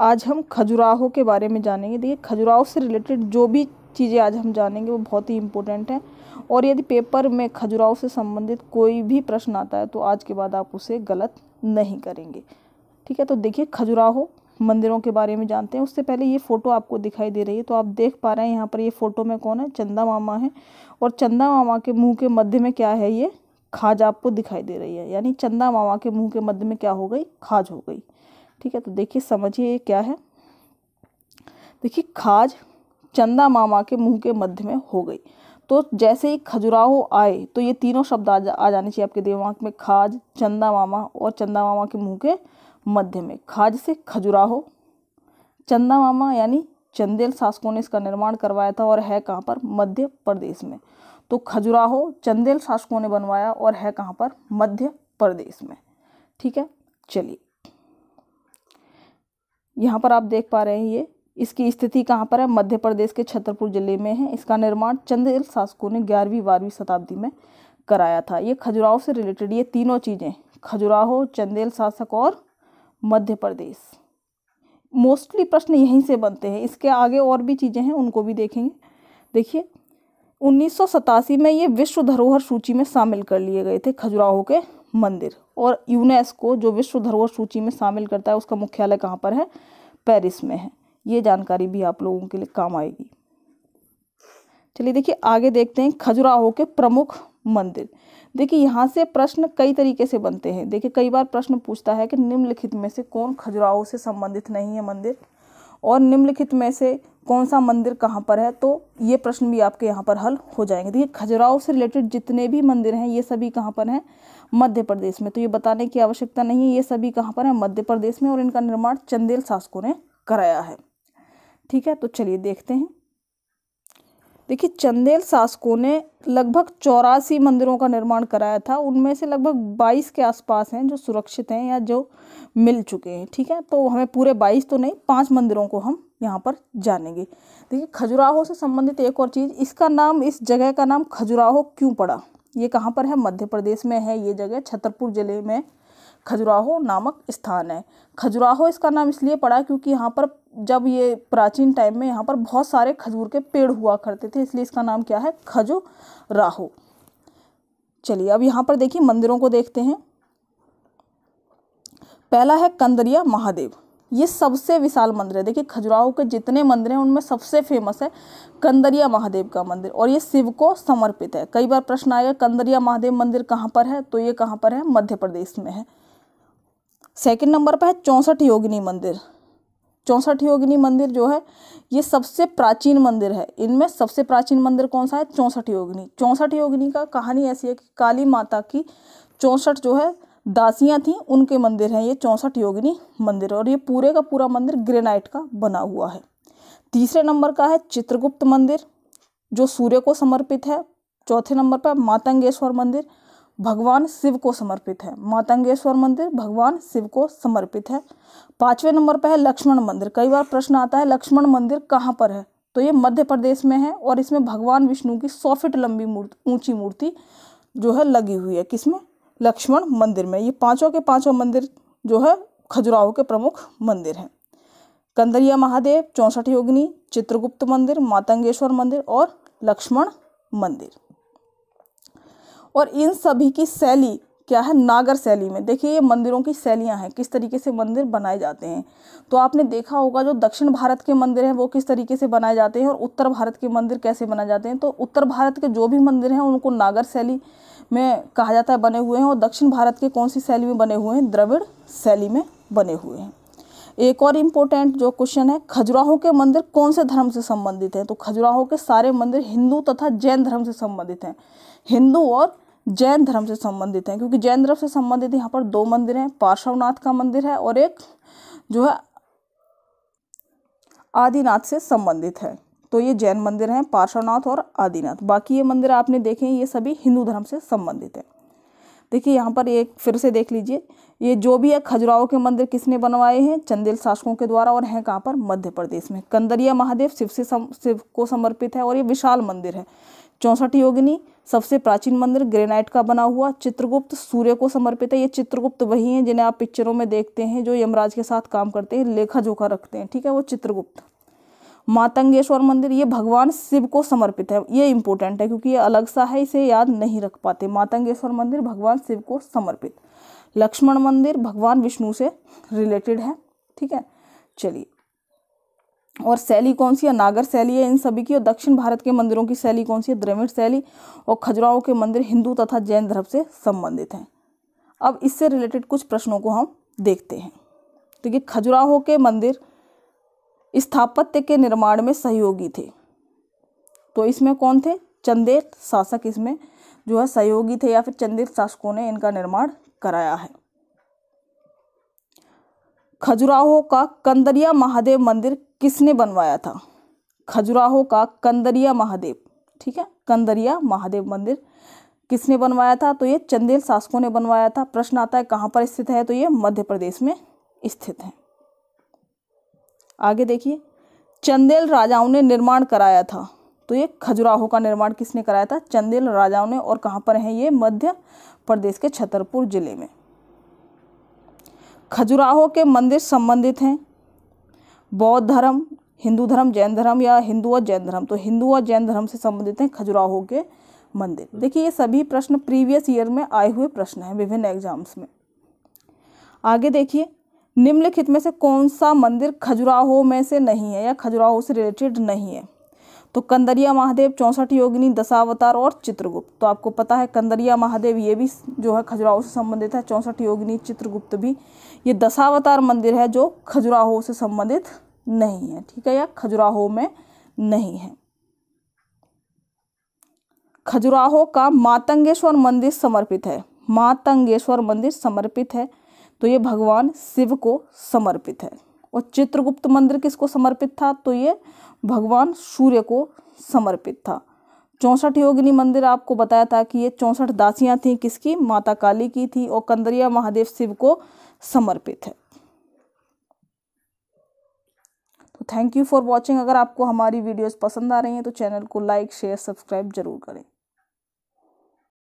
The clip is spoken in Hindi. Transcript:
आज हम खजुराहो के बारे में जानेंगे देखिए खजुराहो से रिलेटेड जो भी चीज़ें आज हम जानेंगे वो बहुत ही इंपॉर्टेंट हैं और यदि पेपर में खजुराहो से संबंधित कोई भी प्रश्न आता है तो आज के बाद आप उसे गलत नहीं करेंगे ठीक है तो देखिए खजुराहो मंदिरों के बारे में जानते हैं उससे पहले ये फ़ोटो आपको दिखाई दे रही है तो आप देख पा रहे हैं यहाँ पर ये फ़ोटो में कौन है चंदा मामा है और चंदा मामा के मुंह के मध्य में क्या है ये खाज आपको दिखाई दे रही है यानी चंदा मामा के मुंह के मध्य में क्या हो गई खाज हो गई ठीक है तो देखिए समझिए ये क्या है देखिए खाज चंदा मामा के मुंह के मध्य में हो गई तो जैसे ही खजुराहो आए तो ये तीनों शब्द आ, जा, आ जाने चाहिए आपके दिमाग में खाज चंदा मामा और चंदा मामा के मुंह के मध्य में खाज से खजुराहो चंदा मामा यानी चंदेल शासकों ने इसका निर्माण करवाया था और है कहाँ पर मध्य प्रदेश में तो खजुराहो चंदेल शासकों ने बनवाया और है कहाँ पर मध्य प्रदेश में ठीक है चलिए यहाँ पर आप देख पा रहे हैं ये इसकी स्थिति कहाँ पर है मध्य प्रदेश के छतरपुर जिले में है इसका निर्माण चंदेल शासकों ने ग्यारहवीं बारहवीं शताब्दी में कराया था ये खजुराहो से रिलेटेड ये तीनों चीज़ें खजुराहो चंदेल शासक और मध्य प्रदेश मोस्टली प्रश्न यहीं से बनते हैं इसके आगे और भी चीज़ें हैं उनको भी देखेंगे देखिए उन्नीस में ये विश्व धरोहर सूची में शामिल कर लिए गए थे खजुराहो के मंदिर और यूनेस्को जो विश्व धरोहर सूची में शामिल करता है उसका मुख्यालय कहाँ पर है पेरिस में है ये जानकारी भी आप लोगों के लिए काम आएगी चलिए देखिए आगे देखते हैं खजुराहो के प्रमुख मंदिर देखिए यहाँ से प्रश्न कई तरीके से बनते हैं देखिए कई बार प्रश्न पूछता है कि निम्नलिखित में से कौन खजुराहो से संबंधित नहीं है मंदिर और निम्नलिखित में से कौन सा मंदिर कहाँ पर है तो ये प्रश्न भी आपके यहाँ पर हल हो जाएंगे देखिए खजुराहो से रिलेटेड जितने भी मंदिर हैं ये सभी कहाँ पर हैं मध्य प्रदेश में तो ये बताने की आवश्यकता नहीं है ये सभी कहाँ पर है मध्य प्रदेश में और इनका निर्माण चंदेल शासकों ने कराया है ठीक है तो चलिए देखते हैं देखिए चंदेल शासकों ने लगभग चौरासी मंदिरों का निर्माण कराया था उनमें से लगभग 22 के आसपास हैं जो सुरक्षित हैं या जो मिल चुके हैं ठीक है तो हमें पूरे 22 तो नहीं पांच मंदिरों को हम यहाँ पर जानेंगे देखिए खजुराहो से संबंधित एक और चीज़ इसका नाम इस जगह का नाम खजुराहो क्यों पड़ा ये कहाँ पर है मध्य प्रदेश में है ये जगह छतरपुर ज़िले में खजुराहो नामक स्थान है खजुराहो इसका नाम इसलिए पड़ा क्योंकि यहाँ पर जब ये प्राचीन टाइम में यहाँ पर बहुत सारे खजूर के पेड़ हुआ करते थे इसलिए इसका नाम क्या है खजुराहो चलिए अब यहाँ पर देखिए मंदिरों को देखते हैं पहला है कंदरिया महादेव ये सबसे विशाल मंदिर है देखिए खजुराहो के जितने मंदिर हैं उनमें सबसे फेमस है कंदरिया महादेव का मंदिर और ये शिव को समर्पित है कई बार प्रश्न आएगा कंदरिया महादेव मंदिर कहाँ पर है तो ये कहाँ पर है मध्य प्रदेश में है सेकंड नंबर पर है चौंसठ योगिनी मंदिर चौंसठ योगिनी मंदिर जो है ये सबसे प्राचीन मंदिर है इनमें सबसे प्राचीन मंदिर कौन सा है चौंसठ योगिनी चौंसठ योगिनी का कहानी ऐसी है कि काली माता की चौंसठ जो है दासियाँ थीं उनके मंदिर हैं ये चौंसठ योगिनी मंदिर और ये पूरे का पूरा मंदिर ग्रेनाइट का बना हुआ है तीसरे नंबर का है चित्रगुप्त मंदिर जो सूर्य को समर्पित है चौथे नंबर पर मातंगेश्वर मंदिर भगवान शिव को समर्पित है मातंगेश्वर मंदिर भगवान शिव को समर्पित है पाँचवें नंबर पर है लक्ष्मण मंदिर कई बार प्रश्न आता है लक्ष्मण मंदिर कहाँ पर है तो ये मध्य प्रदेश में है और इसमें भगवान विष्णु की सौ फीट लंबी मूर्ति ऊंची मूर्ति जो है लगी हुई है किसमें लक्ष्मण मंदिर में ये पांचों के पांचों मंदिर जो है खजुराहो के प्रमुख मंदिर हैं कंदरिया महादेव चौंसठ योगिनी चित्रगुप्त मंदिर मातंगेश्वर मंदिर और लक्ष्मण मंदिर और इन सभी की शैली क्या है नागर शैली में देखिए ये मंदिरों की शैलियाँ हैं किस तरीके से मंदिर बनाए जाते हैं तो आपने देखा होगा जो दक्षिण भारत के मंदिर हैं वो किस तरीके से बनाए जाते हैं और उत्तर भारत के मंदिर कैसे बनाए जाते हैं तो उत्तर भारत के जो भी मंदिर हैं उनको नागर शैली में कहा जाता है बने हुए हैं और दक्षिण भारत के कौन सी शैली में बने हुए हैं द्रविड़ शैली में बने हुए हैं एक और इम्पोर्टेंट जो क्वेश्चन है खजुराहो के मंदिर कौन से धर्म से संबंधित हैं तो खजुराहो के सारे मंदिर हिंदू तथा जैन धर्म से संबंधित हैं हिंदू और जैन धर्म से संबंधित हैं क्योंकि जैन धर्म से संबंधित यहाँ पर दो मंदिर हैं पार्श्वनाथ का मंदिर है और एक जो है आदिनाथ से संबंधित है तो ये जैन मंदिर हैं पार्श्वनाथ और आदिनाथ बाकी ये मंदिर आपने देखे ये सभी हिंदू धर्म से संबंधित हैं देखिए यहाँ पर एक फिर से देख लीजिए ये जो भी है खजुराहो के मंदिर किसने बनवाए हैं चंदेल शासकों के द्वारा और हैं कहाँ पर मध्य प्रदेश में कंदरिया महादेव शिव से सम, शिव को समर्पित है और ये विशाल मंदिर है चौंसठ योगिनी सबसे प्राचीन मंदिर ग्रेनाइट का बना हुआ चित्रगुप्त सूर्य को समर्पित है ये चित्रगुप्त वही हैं जिन्हें आप पिक्चरों में देखते हैं जो यमराज के साथ काम करते हैं लेखा जोखा रखते हैं ठीक है वो चित्रगुप्त मातंगेश्वर मंदिर ये भगवान शिव को समर्पित है ये इम्पोर्टेंट है क्योंकि ये अलग सा है इसे याद नहीं रख पाते मातंगेश्वर मंदिर भगवान शिव को समर्पित लक्ष्मण मंदिर भगवान विष्णु से रिलेटेड है ठीक है चलिए और शैली कौन सी है नागर शैली है इन सभी की और दक्षिण भारत के मंदिरों की शैली कौन सी है द्रविड़ शैली और खजुराहो के मंदिर हिंदू तथा जैन धर्म से संबंधित हैं अब इससे रिलेटेड कुछ प्रश्नों को हम देखते हैं तो खजुराहो के मंदिर स्थापत्य के निर्माण में सहयोगी थे तो इसमें कौन थे चंदेल शासक इसमें जो है सहयोगी थे या फिर चंदेल शासकों ने इनका निर्माण कराया है खजुराहो का कंदरिया महादेव मंदिर किसने बनवाया था खजुराहो का कंदरिया महादेव ठीक है कंदरिया महादेव मंदिर किसने बनवाया था तो ये चंदेल शासकों ने बनवाया था प्रश्न आता है कहाँ पर स्थित है तो ये मध्य प्रदेश में स्थित है आगे देखिए चंदेल राजाओं ने निर्माण कराया था तो ये खजुराहो का निर्माण किसने कराया था चंदेल राजाओं ने और कहाँ पर है ये मध्य प्रदेश के छतरपुर जिले में खजुराहो के मंदिर संबंधित हैं बौद्ध धर्म हिंदू धर्म जैन धर्म या हिंदू और जैन धर्म तो हिंदू और जैन धर्म से संबंधित हैं खजुराहो के मंदिर देखिए ये सभी प्रश्न प्रीवियस ईयर में आए हुए प्रश्न हैं विभिन्न एग्जाम्स में आगे देखिए निम्नलिखित में से कौन सा मंदिर खजुराहो में से नहीं है या खजुराहो से रिलेटेड नहीं है तो कंदरिया महादेव चौंसठ योगिनी दशावतार और चित्रगुप्त तो आपको पता है कंदरिया महादेव ये भी जो है खजुराहो से संबंधित है चौंसठ योगिनी चित्रगुप्त भी ये दशावतार मंदिर है जो खजुराहो से संबंधित नहीं है ठीक है या खजुराहो में नहीं है खजुराहो का मातंगेश्वर मंदिर समर्पित है मातंगेश्वर मंदिर समर्पित है तो ये भगवान शिव को समर्पित है और चित्रगुप्त मंदिर किसको समर्पित था तो ये भगवान सूर्य को समर्पित था चौंसठ योगिनी मंदिर आपको बताया था कि ये चौंसठ दासियां थीं किसकी माता काली की थी और कंदरिया महादेव शिव को समर्पित है तो थैंक यू फॉर वॉचिंग अगर आपको हमारी वीडियोस पसंद आ रही हैं तो चैनल को लाइक शेयर सब्सक्राइब जरूर करें